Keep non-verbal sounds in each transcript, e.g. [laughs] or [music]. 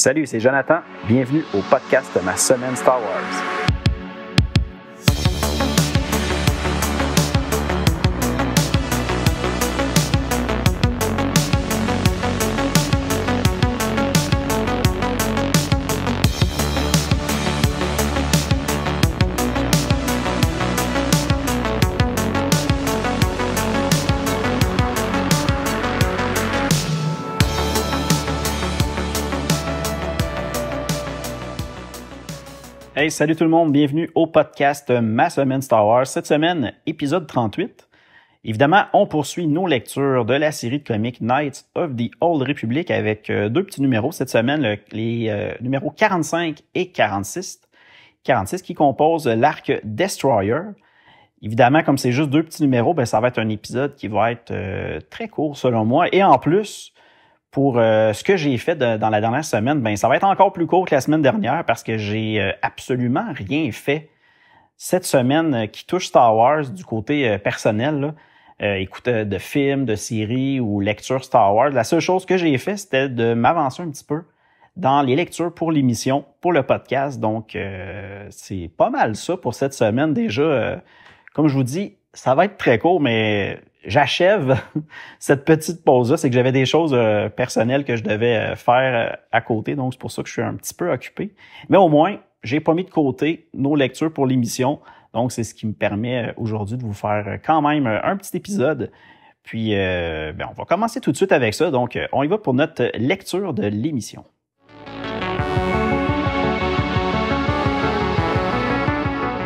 Salut, c'est Jonathan. Bienvenue au podcast de Ma semaine Star Wars. salut tout le monde, bienvenue au podcast Ma semaine Star Wars. Cette semaine, épisode 38. Évidemment, on poursuit nos lectures de la série de comics Knights of the Old Republic avec euh, deux petits numéros cette semaine, les euh, numéros 45 et 46. 46 qui composent l'arc Destroyer. Évidemment, comme c'est juste deux petits numéros, ben, ça va être un épisode qui va être euh, très court selon moi. Et en plus, pour euh, ce que j'ai fait dans la dernière semaine, ben, ça va être encore plus court que la semaine dernière parce que j'ai euh, absolument rien fait cette semaine euh, qui touche Star Wars du côté personnel. Là, écoute de films, de séries ou lecture Star Wars. La seule chose que j'ai fait, c'était de m'avancer un petit peu dans les lectures pour l'émission, pour le podcast. Donc, c'est pas mal ça pour cette semaine déjà. comme je vous dis, ça va être très court, mais j'achève [laughs] cette petite pause-là, c'est que j'avais des choses euh, personnelles que je devais euh, faire euh, à côté, donc c'est pour ça que je suis un petit peu occupé. Mais au moins, j'ai pas mis de côté nos lectures pour l'émission, donc c'est ce qui me permet aujourd'hui de vous faire quand même un petit épisode. Puis, ben, on va commencer tout de suite avec ça, donc on y va pour notre lecture de l'émission.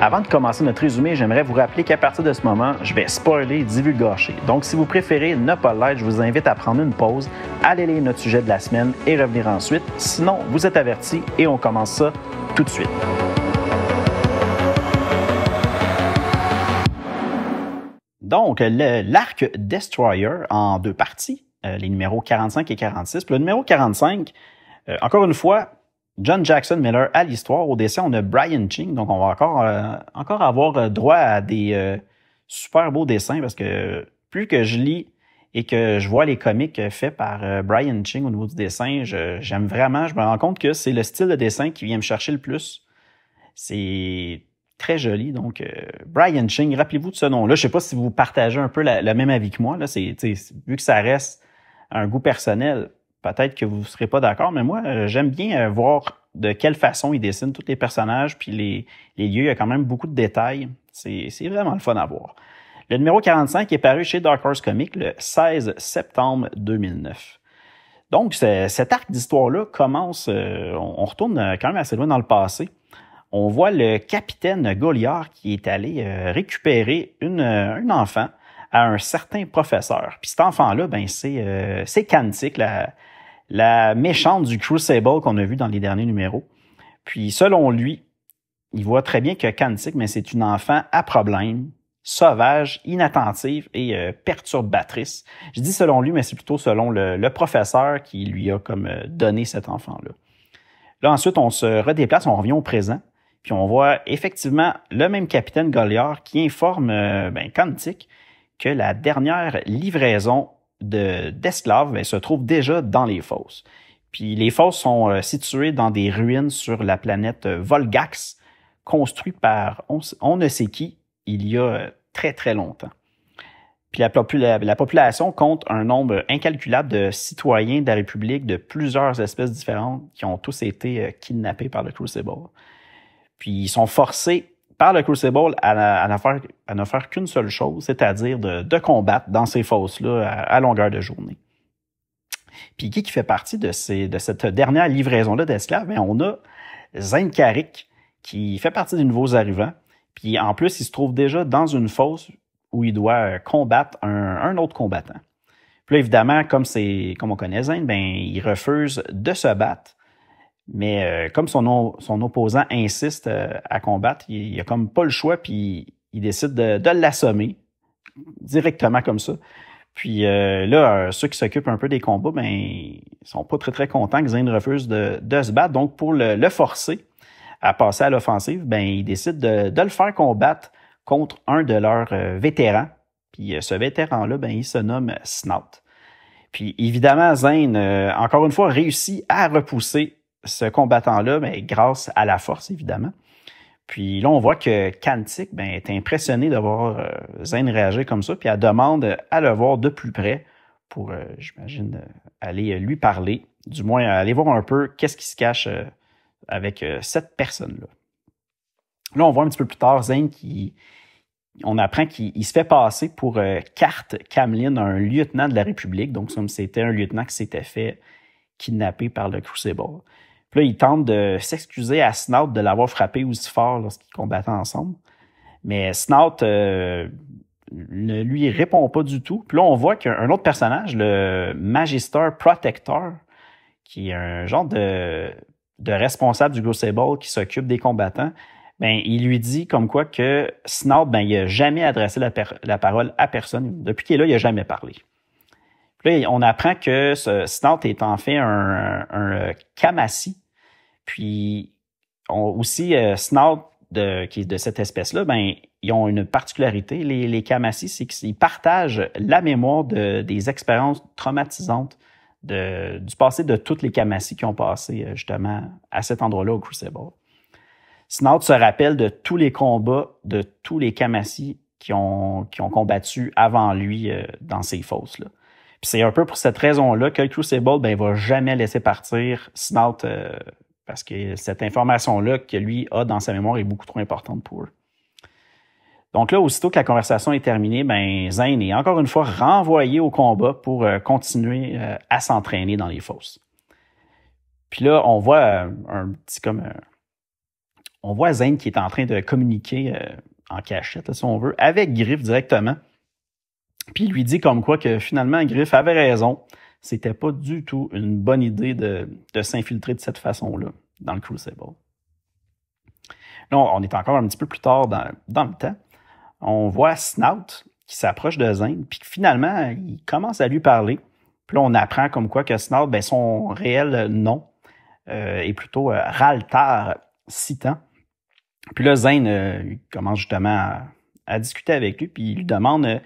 Avant de commencer notre résumé, j'aimerais vous rappeler qu'à partir de ce moment, je vais spoiler et divulgacher. Donc, si vous préférez ne pas l'être, je vous invite à prendre une pause, aller lire notre sujet de la semaine et revenir ensuite. Sinon, vous êtes avertis et on commence ça tout de suite. Donc, l'arc Destroyer en deux parties, euh, les numéros 45 et 46. le numéro 45, euh, encore une fois, John Jackson Miller à l'histoire. Au dessin, on a Brian Ching. Donc, on va encore, euh, encore avoir euh, droit à des euh, super beaux dessins parce que plus que je lis et que je vois les comics faits par Brian Ching au niveau du dessin, j'aime vraiment, je me rends compte que c'est le style de dessin qui vient me chercher le plus. C'est très joli. Donc, Brian Ching, rappelez-vous de ce nom-là. Je sais pas si vous partagez un peu le même avis que moi. Là, vu que ça reste un goût personnel, peut-être que vous ne serez pas d'accord, mais moi, euh, j'aime bien euh, voir de quelle façon il dessine tous les personnages, puis les, lieux, il y a quand même beaucoup de détails. C'est vraiment le fun à voir. Le numéro 45 est paru chez Dark Horse Comics le 16 septembre 2009. Donc, cet arc d'histoire-là commence, euh, on, retourne quand même assez loin dans le passé. On voit le capitaine Goliard qui est allé récupérer une, un enfant à un certain professeur. Puis cet enfant-là, ben c'est Cantique, la, la méchante du Crucible qu'on a vu dans les derniers numéros. Puis selon lui, il voit très bien que Cantic, mais c'est une enfant à problème, sauvage, inattentive et euh, perturbatrice. Je dis selon lui, mais c'est plutôt selon le, professeur qui lui a comme euh, donné cet enfant-là. Là ensuite, on se redéplace, on revient au présent, puis on voit effectivement le même capitaine Goliard qui informe Cantic euh, ben, que la dernière livraison d'esclaves se trouvent déjà dans les fosses. Puis les fosses sont euh, situées dans des ruines sur la planète euh, Volgax, construites par on, ne sait qui il y a euh, très très longtemps. Puis la, population compte un nombre incalculable de citoyens de la République de plusieurs espèces différentes qui ont tous été kidnappés par le Crucible. Puis ils sont forcés par le Crucible à, à ne faire, qu'une seule chose, c'est-à-dire de, combattre dans ces fosses-là à, longueur de journée. Puis qui fait partie de, cette dernière livraison-là d'esclaves, ben, on a Karik qui fait partie des nouveaux arrivants. Puis en plus, il se trouve déjà dans une fosse où il doit euh, combattre un, autre combattant. Puis là, évidemment, comme on connaît Zane, ben il refuse de se battre mais euh, comme son, son opposant insiste euh, à combattre, il, il a comme pas le choix, puis il décide de, de l'assommer directement comme ça. Puis euh, là, ceux qui s'occupent un peu des combats, ben ils sont pas très très contents que Zane refuse de, de se battre. Donc pour le, forcer à passer à l'offensive, ben ils décident de, de, le faire combattre contre un de leurs vétérans. Puis ce vétéran-là, ben il se nomme Snout. Puis évidemment, Zane, encore une fois, réussit à repousser ce combattant-là, mais ben, grâce à la force, évidemment. Puis là, on voit que Kantik ben, est impressionné de voir euh, Zane réagir comme ça, puis elle demande à le voir de plus près pour, euh, j'imagine, euh, aller lui parler, du moins aller voir un peu qu'est-ce qui se cache avec cette personne-là. Là, on voit un petit peu plus tard Zane qui, on apprend qu'il se fait passer pour Carte Kamlin, un lieutenant de la République, donc comme c'était un lieutenant qui s'était fait kidnapper par le Crucible. Puis là, il tente de s'excuser à Snout de l'avoir frappé aussi fort lorsqu'ils combattaient ensemble. Mais Snout, euh, ne lui, répond pas du tout. Puis là, on voit qu'un autre personnage, le Magister Protector, qui est un genre de, responsable du Crucible qui s'occupe des combattants, ben, il lui dit comme quoi que Snout, ben, il n'a jamais adressé la, parole à personne. Depuis qu'il est là, il n'a jamais parlé. Puis là, on apprend que ce Snout est en fait un, un, euh, puis aussi, euh, Snout, qui est de cette espèce-là, ben, ils ont une particularité, les, les c'est qu'ils partagent la mémoire des expériences traumatisantes du passé de toutes les camassis qui ont passé euh, justement à cet endroit-là au Crucible. Snout se rappelle de tous les combats de tous les camassis qui ont, qui ont combattu avant lui euh, dans ces fosses-là. Puis c'est un peu pour cette raison-là que le Crucible ben, va jamais laisser partir Snout parce que cette information-là que lui a dans sa mémoire est beaucoup trop importante pour eux. Donc là, aussitôt que la conversation est terminée, ben Zane est encore une fois renvoyé au combat pour euh, continuer euh, à s'entraîner dans les fosses. Puis là, on voit euh, un petit comme on voit Zane qui est en train de communiquer en cachette, si on veut, avec Griff directement. Puis il lui dit comme quoi que finalement Griff avait raison c'était pas du tout une bonne idée de, s'infiltrer de cette façon-là dans le Crucible. Là, on est encore un petit peu plus tard dans, le temps. On voit Snout qui s'approche de Zane, puis finalement, il commence à lui parler. Puis là, on apprend comme quoi que Snout, ben, son réel nom euh, est plutôt euh, Raltar Citan. Puis là, Zane euh, commence justement à, discuter avec lui, puis il lui demande euh,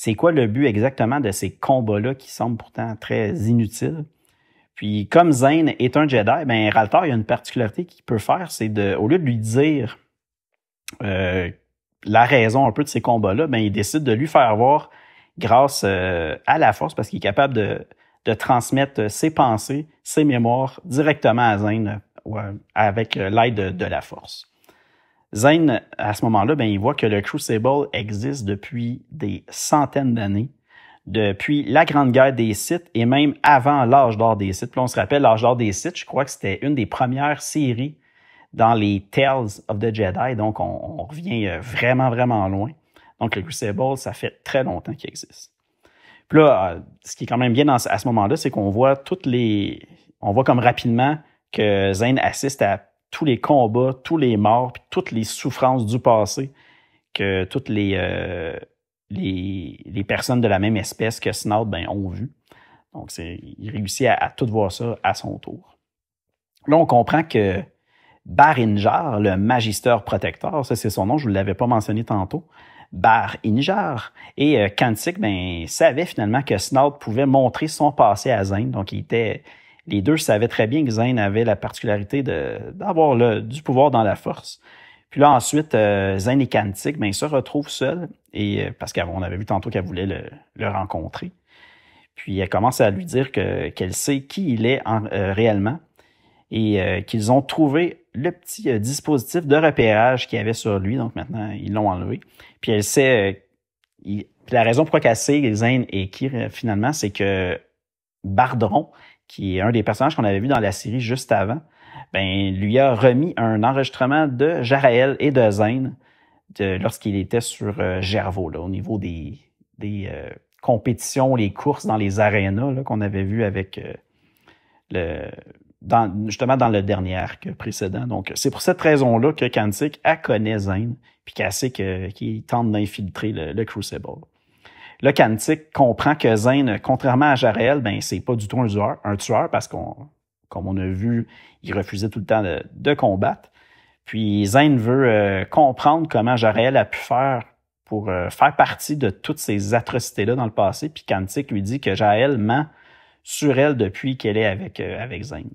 c'est quoi le but exactement de ces combats-là qui semblent pourtant très inutiles. Puis comme Zane est un Jedi, ben Raltar, il y a une particularité qu'il peut faire, c'est de, au lieu de lui dire euh, la raison un peu de ces combats-là, ben il décide de lui faire voir grâce euh, à la force, parce qu'il est capable de, de, transmettre ses pensées, ses mémoires directement à Zane euh, avec l'aide de la force. Zane, à ce moment-là, ben, il voit que le Crucible existe depuis des centaines d'années, depuis la Grande Guerre des Sites et même avant l'âge d'or des Sites. Puis on se rappelle, l'âge d'or des Sites, je crois que c'était une des premières séries dans les Tales of the Jedi, donc on, revient euh, vraiment, vraiment loin. Donc le Crucible, ça fait très longtemps qu'il existe. Puis là, euh, ce qui est quand même bien à ce moment-là, c'est qu'on voit toutes les... On voit comme rapidement que Zane assiste à tous les combats, tous les morts, toutes les souffrances du passé que toutes euh, les, les, personnes de la même espèce que Snout ben, ont vues. Donc, il réussit à, tout voir ça à son tour. Là, on comprend que Barinjar, le magister protecteur, ça c'est son nom, je ne vous l'avais pas mentionné tantôt, Bar-Injar et euh, Cantic, Kantik ben, savait finalement que Snout pouvait montrer son passé à Zane, donc il était les deux savaient très bien que Zane avait la particularité d'avoir du pouvoir dans la force. Puis là, ensuite, euh, Zane ben, et Kantik, ben, ils se retrouvent seuls, et, parce qu'on avait vu tantôt qu'elle voulait le, le, rencontrer. Puis elle commence à lui dire qu'elle sait qui il est euh, réellement et euh, qu'ils ont trouvé le petit dispositif de repérage qu'il avait sur lui. Donc maintenant, ils l'ont enlevé. Puis elle sait... la raison pourquoi elle sait Zane et qui, finalement, c'est que Bardron qui est un des personnages qu'on avait vu dans la série juste avant, ben, lui a remis un enregistrement de Jaraël et de Zane lorsqu'il était sur euh, au niveau des, euh, compétitions, les courses dans les arénas qu'on avait vu avec euh, le. justement dans le dernier arc précédent. Donc, c'est pour cette raison-là que Kantik, a connu Zane, puis qu'elle sait qu'il tente d'infiltrer le Crucible. Là, Kantik comprend que Zane, contrairement à Jarel, ben, c'est pas du tout un tueur, un tueur parce qu'on, comme on a vu, il refusait tout le temps de, combattre. Puis Zane veut euh, comprendre comment Jarel a pu faire pour euh, faire partie de toutes ces atrocités-là dans le passé. Puis cantique lui dit que Jarel ment sur elle depuis qu'elle est avec, euh, avec Zane.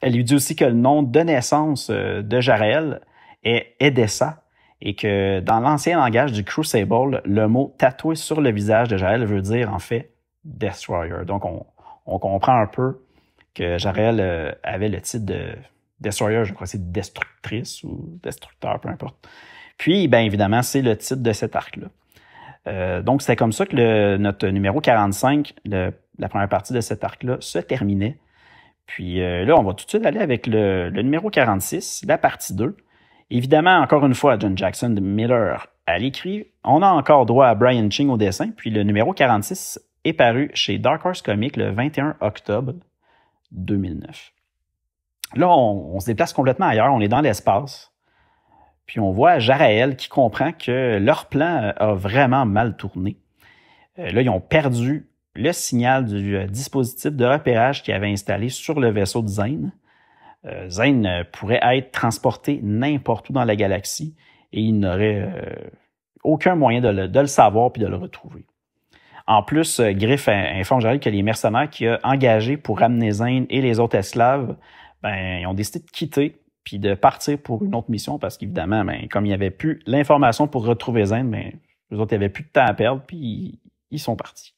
Elle lui dit aussi que le nom de naissance de Jarel est Edessa, et que dans l'ancien langage du Crucible, le mot tatoué sur le visage de Jael veut dire en fait Destroyer. Donc on, on comprend un peu que Jael euh, avait le titre de Destroyer, je crois que c'est destructrice ou destructeur, peu importe. Puis, bien évidemment, c'est le titre de cet arc-là. Euh, donc, c'est comme ça que le, notre numéro 45, le, la première partie de cet arc-là, se terminait. Puis euh, là, on va tout de suite aller avec le, le numéro 46, la partie 2. Évidemment, encore une fois, John Jackson de Miller à l'écrit. On a encore droit à Brian Ching au dessin, puis le numéro 46 est paru chez Dark Horse Comics le 21 octobre 2009. Là, on, se déplace complètement ailleurs, on est dans l'espace. Puis on voit Jaraël qui comprend que leur plan euh, a vraiment mal tourné. Euh, là, ils ont perdu le signal du euh, dispositif de repérage qu'ils avaient installé sur le vaisseau de Zane. Euh, Zane euh, pourrait être transporté n'importe où dans la galaxie et il n'aurait euh, aucun moyen de le, de le, savoir puis de le retrouver. En plus, Griff informe Jarry que les mercenaires qui ont engagé pour ramener Zane et les autres esclaves, ben, ils ont décidé de quitter puis de partir pour une autre mission parce qu'évidemment, ben, comme il n'y avait plus l'information pour retrouver Zane, ben, les autres n'avaient plus de temps à perdre puis ils sont partis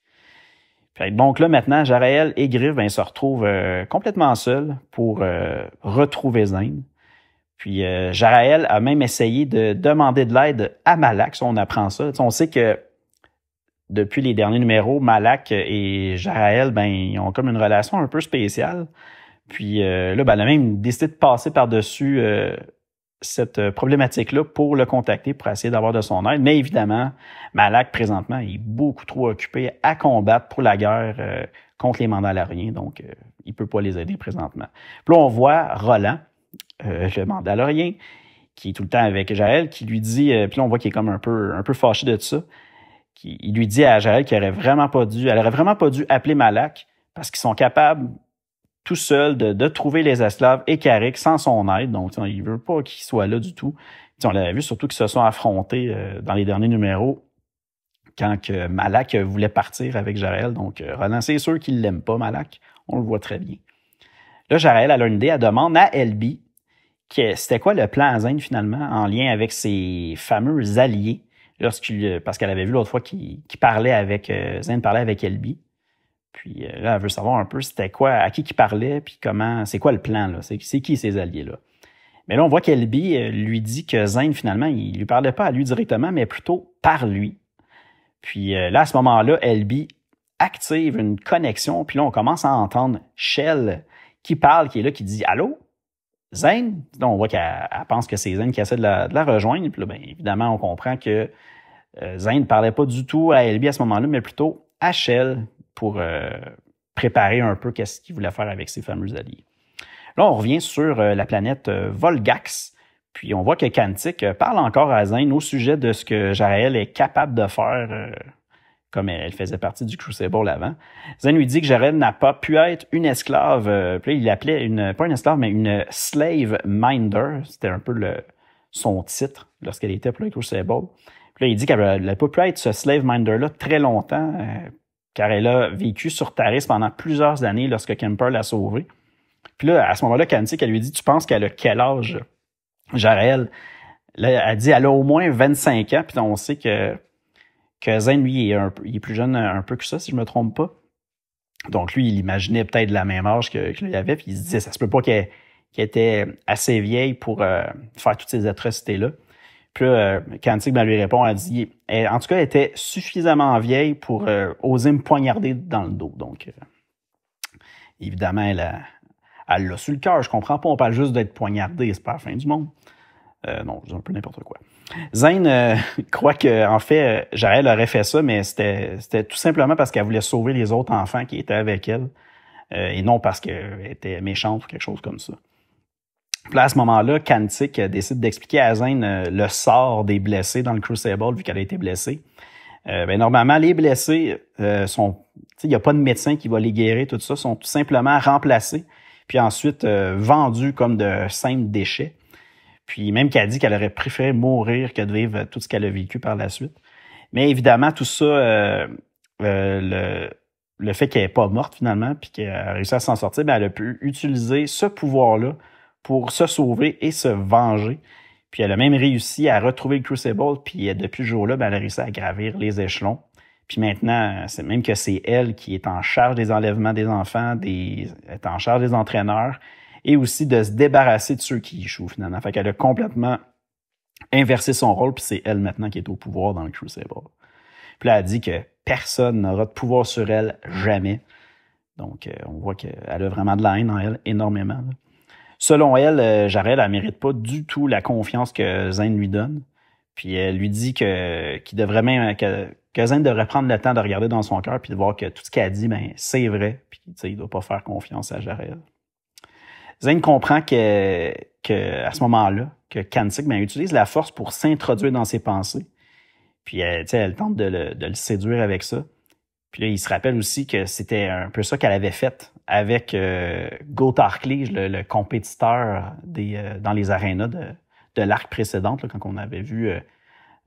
donc là, maintenant, Jaraël et Griff ben, se retrouvent euh, complètement seuls pour euh, retrouver Zane. Puis euh, Jaraël a même essayé de demander de l'aide à Malak. on apprend ça. on sait que depuis les derniers numéros, Malak et Jaraël, ben, ils ont comme une relation un peu spéciale. Puis euh, là, ben, elle même décidé de passer par-dessus cette euh, problématique-là pour le contacter, pour essayer d'avoir de son aide. Mais évidemment, Malak, présentement, est beaucoup trop occupé à combattre pour la guerre euh, contre les Mandaloriens, donc euh, il ne peut pas les aider présentement. Puis là, on voit Roland, euh, le Mandalorien, qui est tout le temps avec Jaël, qui lui dit, puis là, on voit qu'il est comme un peu, un peu fâché de ça, qui, il lui dit à Jaël qu'elle aurait vraiment pas dû, elle aurait vraiment pas dû appeler Malak parce qu'ils sont capables tout seul de, trouver les esclaves et Carrick sans son aide. Donc, il veut pas qu'il soit là du mm. tout. on l'avait vu surtout qu'ils se sont affrontés euh, dans les derniers numéros quand que Malak voulait partir avec Jarel. Donc, euh, relancez c'est sûr qu'il l'aime pas, Malak. On le voit très bien. Là, Jarel a une idée. à demande à que c'était quoi le plan Zen finalement en lien avec ses fameux alliés lorsqu'il euh, parce qu'elle avait vu l'autre fois qu'il parlait avec Zane parlait avec Elbi. Puis euh, là, elle veut savoir un peu c'était quoi, à qui qui parlait, puis comment, c'est quoi le plan, là, c'est, qui ces alliés-là. Mais là, on voit qu'Elbi euh, lui dit que Zane, finalement, il lui parlait pas à lui directement, mais plutôt par lui. Puis euh, là, à ce moment-là, Elbi active une connexion, puis là, on commence à entendre Shell qui parle, qui est là, qui dit Allô? Zane? on voit qu'elle pense que c'est Zane qui essaie de la, rejoindre. Puis là, bien, évidemment, on comprend que Zane ne parlait pas du tout à Elbi à ce moment-là, mais plutôt à Shell, pour euh, préparer un peu qu'est-ce qu'il voulait faire avec ses fameux alliés. Là, on revient sur euh, la planète euh, Volgax, puis on voit que Kantik parle encore à Zane au sujet de ce que Jarael est capable de faire comme elle faisait partie du Crucible avant. Zen lui dit que Jarel n'a pas pu être une esclave, euh, puis il l'appelait une, pas une esclave, mais une slave minder. C'était un peu le, son titre lorsqu'elle était pour le Crucible. Puis là, il dit qu'elle n'a pas pu être ce slave minder-là très longtemps, car elle a vécu sur Taris pendant plusieurs années lorsque Kemper l'a sauvée. Puis là, à ce moment-là, Kantik, elle lui dit Tu penses qu'elle a quel âge, Jarel Là, elle dit Elle a au moins 25 ans, puis on sait que, que Zen, lui, est, il est plus jeune un peu que ça, si je me trompe pas. Donc lui, il imaginait peut-être la même âge que, y avait, puis il se disait Ça se peut pas qu'elle était assez vieille pour euh, faire toutes ces atrocités-là. Puis là, Kantik, euh, lui répond, elle dit, en tout cas, elle était suffisamment vieille pour euh, oser me poignarder dans le dos. Donc, euh, évidemment, elle elle l'a sur le cœur. Je comprends pas, on parle juste d'être poignardé, c'est pas la fin du monde. non, je dis un peu n'importe quoi. Zane [laughs] croit que en fait, Jaël aurait fait ça, mais c'était, tout simplement parce qu'elle voulait sauver les autres enfants qui étaient avec elle et non parce qu'elle était méchante ou quelque chose comme ça. Puis là, à ce moment-là, Kantik euh, décide d'expliquer à Zane euh, le sort des blessés dans le Crucible, vu qu'elle a été blessée. Euh, ben, normalement, les blessés euh, sont. Il n'y a pas de médecin qui va les guérir, tout ça, sont tout simplement remplacés, puis ensuite vendus comme de simples déchets. Puis même qu'elle dit qu'elle aurait préféré mourir que de vivre tout ce qu'elle a vécu par la suite. Mais évidemment, tout ça, le, le fait qu'elle est pas morte finalement, puis qu'elle a réussi à s'en sortir, ben, elle a pu utiliser ce pouvoir-là pour se sauver et se venger. Puis elle a même réussi à retrouver le Crucible, puis depuis ce jour-là, ben, elle a réussi à gravir les échelons. Puis maintenant, c'est même que c'est elle qui est en charge des enlèvements des enfants, des, est en charge des entraîneurs, et aussi de se débarrasser de ceux qui échouent finalement. Fait qu'elle a complètement inversé son rôle, puis c'est elle maintenant qui est au pouvoir dans le Crucible. Puis là, elle dit que personne n'aura de pouvoir sur elle jamais. Donc, euh, on voit qu'elle a vraiment de la haine en elle, énormément. Là. Selon elle, euh, Jarel ne mérite pas du tout la confiance que Zane lui donne. Puis elle lui dit que qu'il devrait même que, Zane devrait prendre le temps de regarder dans son cœur puis de voir que tout ce qu'elle dit, ben c'est vrai. Puis il doit pas faire confiance à Jarel. Zane comprend que, que à ce moment-là, que Kansik ben, utilise la force pour s'introduire dans ses pensées. Puis elle, euh, elle tente de le, de le séduire avec ça. Puis là, il se rappelle aussi que c'était un peu ça qu'elle avait fait avec euh, le, compétiteur euh, dans les arénas de, l'arc précédente, quand on avait vu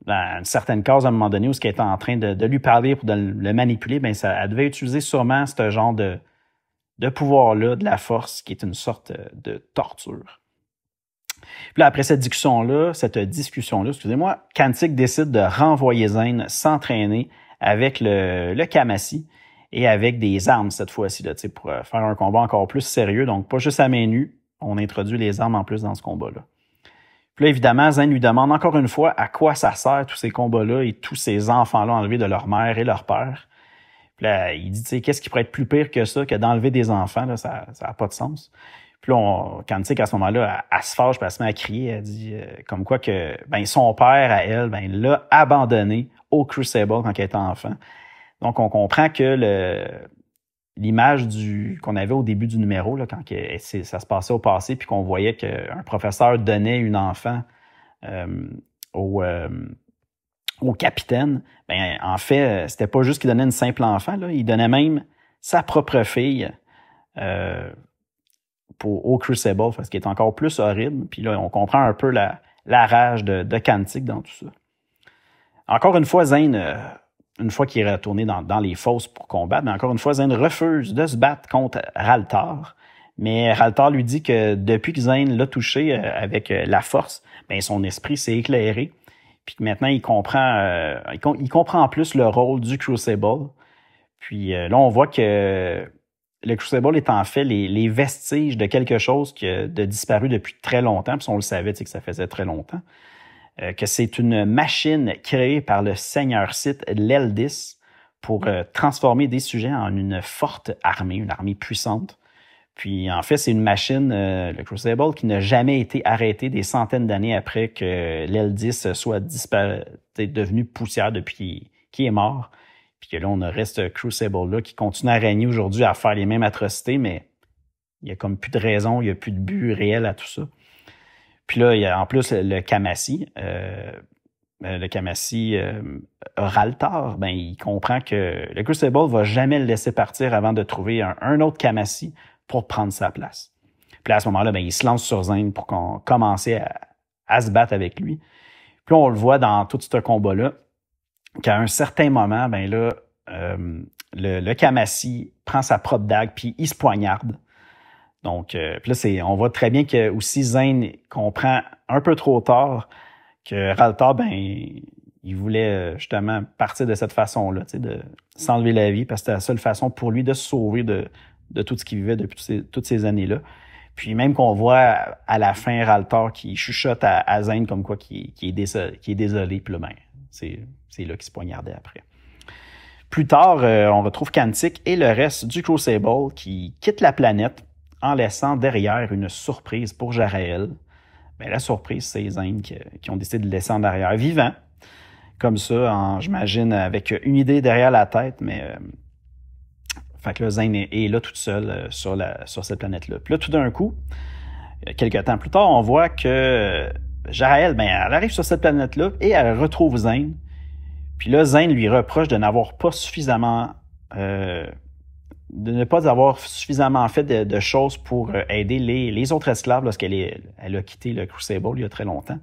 dans euh, ben, une certaine case à un moment donné où ce qui était en train de, lui parler pour le manipuler, bien, ça, elle devait utiliser sûrement ce genre de, pouvoir-là, de la force, qui est une sorte euh, de torture. Puis après cette discussion-là, cette discussion-là, excusez-moi, Kantik décide de renvoyer Zane s'entraîner avec le, le Kamasi et avec des armes cette fois-ci, pour euh, faire un combat encore plus sérieux. Donc, pas juste à main nue, on introduit les armes en plus dans ce combat-là. Puis là, évidemment, Zen lui demande encore une fois à quoi ça sert tous ces combats-là et tous ces enfants-là enlevés de leur mère et leur père. Puis là, il dit, tu sais, qu'est-ce qui pourrait être plus pire que ça, que d'enlever des enfants, là, ça n'a pas de sens. Puis là, quand tu sais qu'à ce moment-là, elle, se fâche, puis elle se met à crier, elle dit euh, comme quoi que ben, son père à elle, ben, l'a abandonné au Crucible quand elle était enfant. Donc, on comprend que l'image du qu'on avait au début du numéro, là, quand eh, ça se passait au passé, puis qu'on voyait qu'un professeur donnait une enfant euh, euh, au, capitaine, bien, en fait, c'était pas juste qu'il donnait une simple enfant, là, il donnait même sa propre fille. Euh, pour, au Crucible, ce qui est encore plus horrible. Puis là, on comprend un peu la, rage de, de Cantique dans tout ça. Encore une fois, Zane une fois qu'il est retourné dans, les fosses pour combattre, mais encore une fois, Zane refuse de se battre contre Raltar. Mais Raltar lui dit que depuis que Zane l'a touché euh, avec euh, la force, ben son esprit s'est éclairé. Puis maintenant, il comprend, euh, il, comprend plus le rôle du Crucible. Puis là, on voit que le Crucible est en fait les, vestiges de quelque chose qui a disparu depuis très longtemps. Puis on le savait, c'est que ça faisait très longtemps. Euh, que c'est une machine créée par le seigneur site l'Eldis pour mm. euh, transformer des sujets en une forte armée, une armée puissante. Puis en fait, c'est une machine, euh, le Crucible, qui n'a jamais été arrêtée des centaines d'années après que l'Eldis soit disparu, devenu poussière depuis qu'il est mort. Puis que là, on ce Crucible-là qui continue à régner aujourd'hui à faire les mêmes atrocités, mais il n'y a comme plus de raison, il n'y a plus de but réel à tout ça. Puis là, il y a en plus le Kamasi, le Kamasi euh, euh, euh ben, il comprend que le Crucible va jamais le laisser partir avant de trouver un, autre Kamasi pour prendre sa place. Puis à ce moment-là, ben, il se lance sur Zane pour qu'on commence à, à, se battre avec lui. Puis on le voit dans tout ce combat-là, qu'à un certain moment, ben là, euh, le, le Kamassi prend sa propre dague, puis il se poignarde. Donc, euh, là, on voit très bien que aussi Zane comprend un peu trop tard que Raltar, ben, il voulait euh, justement partir de cette façon-là, de s'enlever la vie, parce que c'était la seule façon pour lui de se sauver de, tout ce qu'il vivait depuis toutes ces années-là. Puis même qu'on voit à la fin Raltar qui chuchote à, Zane comme quoi qui, est, désolé, qui est désolé, puis là, ben, c'est, là qu'il se poignardait après. Plus tard, euh, on retrouve Kantik et le reste du Crucible qui quittent la planète en laissant derrière une surprise pour Jaraël. Mais ben, la surprise, c'est Zayn qui, qui, ont décidé de laisser en arrière vivant, comme ça, j'imagine, avec une idée derrière la tête, mais euh, fait que là, Zane est, là toute seule euh, sur, la, sur cette planète-là. Puis là, tout d'un coup, euh, quelques temps plus tard, on voit que Jaraël, ben, elle arrive sur cette planète-là et elle retrouve Zane. Puis là, Zane lui reproche de n'avoir pas suffisamment euh, de ne pas avoir suffisamment fait de, choses pour euh, aider les, les autres esclaves lorsqu'elle elle a quitté le Crucible il y a très longtemps.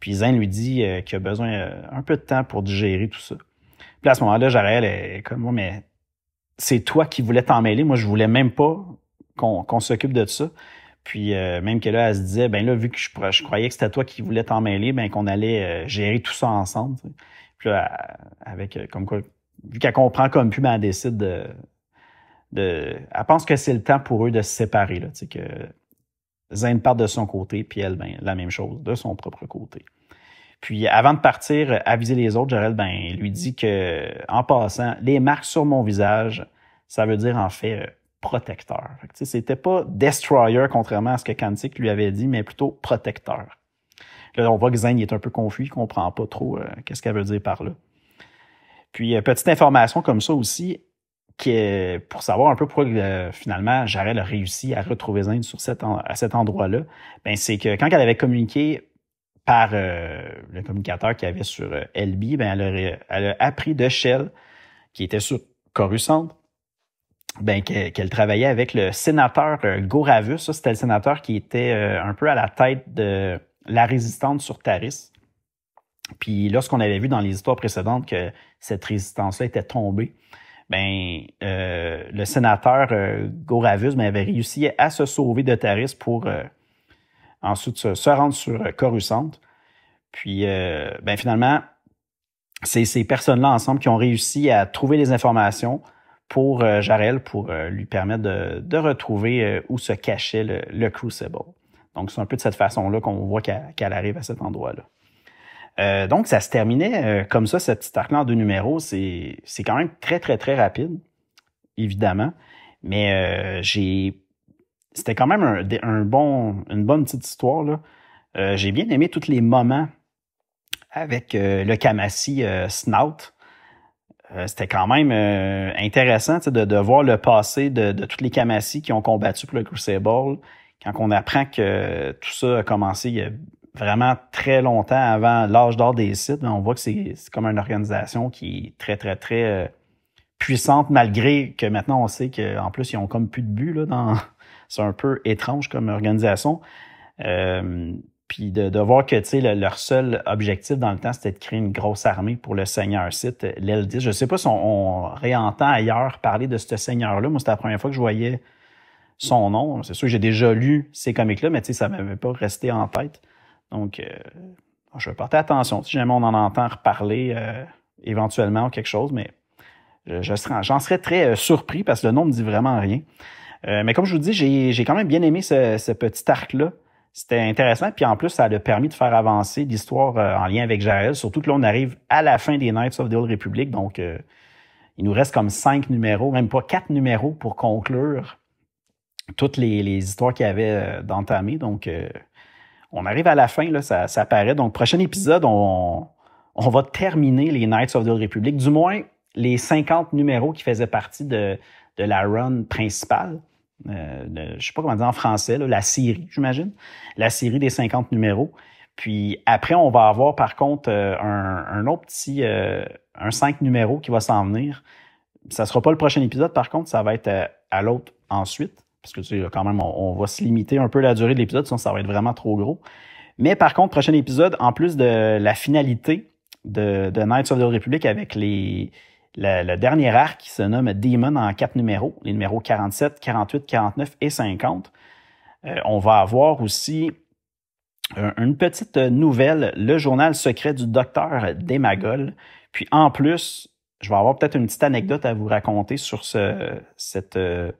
Puis Zane lui dit euh, qu'il a besoin euh, un peu de temps pour digérer tout ça. Puis à ce moment-là, Jarel est comme moi, mais c'est toi qui voulais t'en mêler. Moi, je voulais même pas qu'on s'occupe de ça. Puis même que là, elle se disait, ben là, vu que je, je croyais que c'était toi qui voulais t'en mêler, ben qu'on allait gérer tout ça ensemble. Puis là, avec comme quoi, vu qu'elle comprend comme plus, ben, elle décide de de. Elle pense que c'est le temps pour eux de se séparer, là, que Zane part de son côté, puis elle, ben, la même chose, de son propre côté. Puis avant de partir, euh, aviser les autres, Jarel, ben, lui dit que, en passant, les marques sur mon visage, ça veut dire en fait euh, protecteur. Fait c'était pas destroyer, contrairement à ce que Kantik lui avait dit, mais plutôt protecteur. Là, on voit que Zane est un peu confus, il comprend pas trop euh, qu'est-ce qu'elle veut dire par là. Puis, petite information comme ça aussi, que, pour savoir un peu pourquoi euh, finalement Jarel a réussi à retrouver Zane sur à cet endroit-là, ben c'est que quand elle avait communiqué par euh, le communicateur qu'il y avait sur euh, LB, ben, elle, a, appris de Shell, qui était sur Coruscant, ben, qu'elle travaillait avec le sénateur Goravus. c'était le sénateur qui était un peu à la tête de la résistance sur Taris. Puis lorsqu'on avait vu dans les histoires précédentes que cette résistance-là était tombée, ben euh, le sénateur euh, Goravus ben, avait réussi à se sauver de Taris pour euh, ensuite se, rendre sur Coruscant. Puis ben, finalement, c'est ces personnes-là ensemble qui ont réussi à trouver les informations pour Jarel pour lui permettre de, retrouver où se cachait le, Crucible. Donc c'est un peu de cette façon-là qu'on voit qu'elle arrive à cet endroit-là. Euh, donc, ça se terminait euh, comme ça, cette petite arc-là en deux numéros. C'est, quand même très, très, très rapide, évidemment. Mais euh, j'ai. C'était quand même un, bon, une bonne petite histoire. Là. Euh, j'ai bien aimé tous les moments avec le Kamasi Snout. c'était quand même intéressant de, de voir le passé de, de tous les Kamasi qui ont combattu pour le ball Quand on apprend que tout ça a commencé il vraiment très longtemps avant l'âge d'or des sites, on voit que c'est comme une organisation qui est très, très, très euh, puissante, malgré que maintenant on sait qu'en plus, ils ont comme plus de but. dans... [laughs] C'est un peu étrange comme organisation. Euh, puis de, de, voir que leur seul objectif dans le temps, c'était de créer une grosse armée pour le Seigneur site, l'eldis Je ne sais pas si on, réentend ailleurs parler de ce Seigneur-là. Moi, c'était la première fois que je voyais son nom. C'est sûr que j'ai déjà lu ces comics-là, mais ça ne m'avait pas resté en tête. Donc, euh, je vais porter attention. Si jamais on en entend reparler euh, éventuellement ou quelque chose, mais j'en serais, très euh, surpris parce que le nom me dit vraiment rien. mais comme je vous dis, j'ai quand même bien aimé ce, petit arc-là. C'était intéressant, puis en plus, ça a permis de faire avancer l'histoire en lien avec Jael. surtout que là, on arrive à la fin des Knights of the Old Republic, donc il nous reste comme cinq numéros, même pas quatre numéros pour conclure toutes les, histoires qu'il y avait d'entamer. Donc, on arrive à la fin, là, ça, ça apparaît. Donc, prochain épisode, on, va terminer les Knights of the Republic, du moins les 50 numéros qui faisaient partie de, la run principale. Euh, je sais pas comment dire en français, la série, j'imagine. La série des 50 numéros. Puis après, on va avoir par contre euh, un, autre petit, euh, un 5 numéros qui va s'en venir. Ça ne sera pas le prochain épisode, par contre, ça va être à l'autre ensuite parce que tu sais, quand même, on, va se limiter un peu la durée de l'épisode, sinon ça va être vraiment trop gros. Mais par contre, prochain épisode, en plus de la finalité de, de Knights of the Republic avec les, le, dernier arc qui se nomme Demon en quatre numéros, les numéros 47, 48, 49 et 50, euh, on va avoir aussi une petite nouvelle, le journal secret du docteur Demagol. Puis en plus, je vais avoir peut-être une petite anecdote à vous raconter sur ce, cette, euh,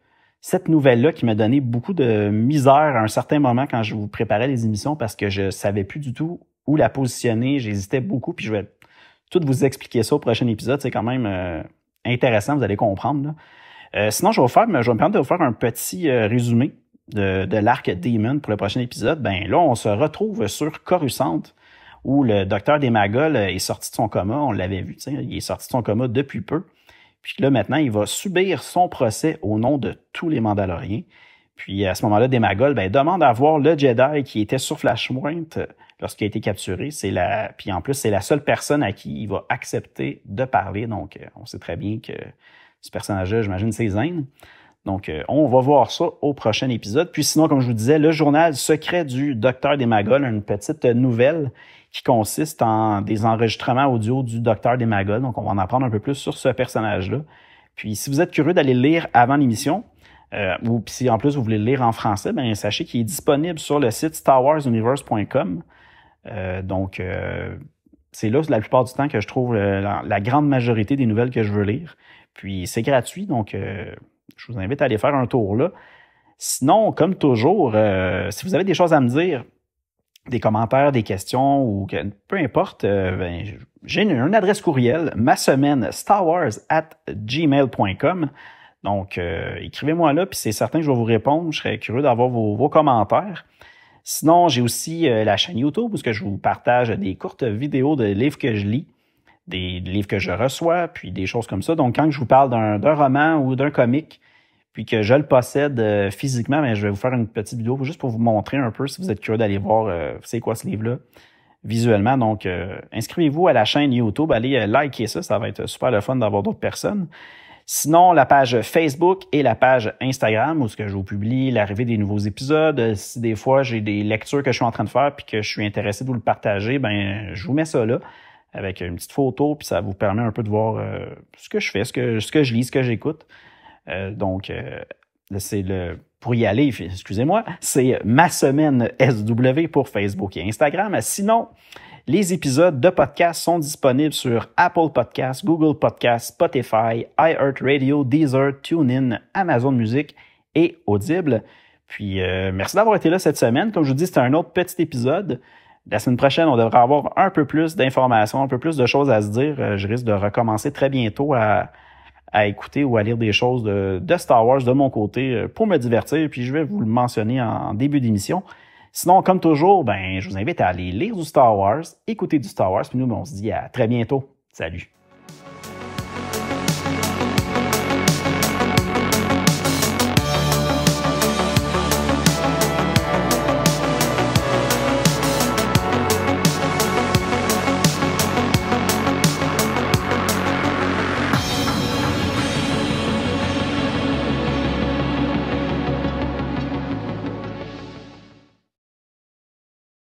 cette nouvelle-là qui m'a donné beaucoup de misère à un certain moment quand je vous préparais les émissions parce que je savais plus du tout où la positionner. J'hésitais beaucoup, puis je vais tout vous expliquer ça au prochain épisode. C'est quand même euh, intéressant, vous allez comprendre. Euh, sinon, je vais, vous faire, je vais me permettre de vous faire un petit euh, résumé de, de l'arc Demon pour le prochain épisode. Ben là, on se retrouve sur Coruscant où le docteur Demagol est sorti de son coma. On l'avait vu, il est sorti de son coma depuis peu. Puis là, maintenant, il va subir son procès au nom de tous les Mandaloriens. Puis à ce moment-là, Démagol ben, demande à voir le Jedi qui était sur Flashpoint euh, lorsqu'il a été capturé. C'est la... Puis en plus, c'est la seule personne à qui il va accepter de parler. Donc, euh, on sait très bien que ce personnage-là, j'imagine, c'est Zane. Donc, euh, on va voir ça au prochain épisode. Puis sinon, comme je vous disais, le journal secret du docteur a une petite nouvelle qui consiste en des enregistrements audio du docteur Desmagol. Donc, on va en apprendre un peu plus sur ce personnage-là. Puis, si vous êtes curieux d'aller le lire avant l'émission, euh, ou si en plus vous voulez le lire en français, bien, sachez qu'il est disponible sur le site starwarsuniverse.com. Euh, donc, euh, c'est là la plupart du temps que je trouve la, la, grande majorité des nouvelles que je veux lire. Puis, c'est gratuit, donc je vous invite à aller faire un tour là. Sinon, comme toujours, euh, si vous avez des choses à me dire, des commentaires, des questions ou peu importe, euh, ben, j'ai une, adresse courriel, ma semaine Star at gmail.com. Donc, euh, écrivez-moi là, puis c'est certain que je vais vous répondre. Je serais curieux d'avoir vos, vos, commentaires. Sinon, j'ai aussi la chaîne YouTube où je vous partage des courtes vidéos de livres que je lis des livres que je reçois, puis des choses comme ça. Donc, quand je vous parle d'un roman ou d'un comic, puis que je le possède euh, physiquement, mais ben, je vais vous faire une petite vidéo juste pour vous montrer un peu, si vous êtes curieux d'aller voir c'est euh, quoi ce livre-là visuellement. Donc, euh, inscrivez-vous à la chaîne YouTube, allez liker ça, ça va être super le fun d'avoir d'autres personnes. Sinon, la page Facebook et la page Instagram, où ce que je vous publie l'arrivée des nouveaux épisodes. Si des fois j'ai des lectures que je suis en train de faire puis que je suis intéressé de vous le partager, ben je vous mets ça là avec une petite photo, puis ça vous permet un peu de voir euh, ce que je fais, ce que, ce que je lis, ce que j'écoute. Euh, donc, euh, c'est le pour y aller, excusez-moi, c'est ma semaine SW pour Facebook et Instagram. Sinon, les épisodes de podcast sont disponibles sur Apple Podcasts, Google Podcasts, Spotify, iHeartRadio, Deezer, TuneIn, Amazon Music et Audible. Puis, merci d'avoir été là cette semaine. Comme je vous dis, c'était un autre petit épisode. La semaine prochaine, on devrait avoir un peu plus d'informations, un peu plus de choses à se dire. Euh, je risque de recommencer très bientôt à, écouter ou à lire des choses de, Star Wars de mon côté euh, pour me divertir, puis je vais vous le mentionner en début d'émission. Sinon, comme toujours, ben, je vous invite à aller lire du Star Wars, écouter du Star Wars, puis nous, ben, on se dit à très bientôt. Salut!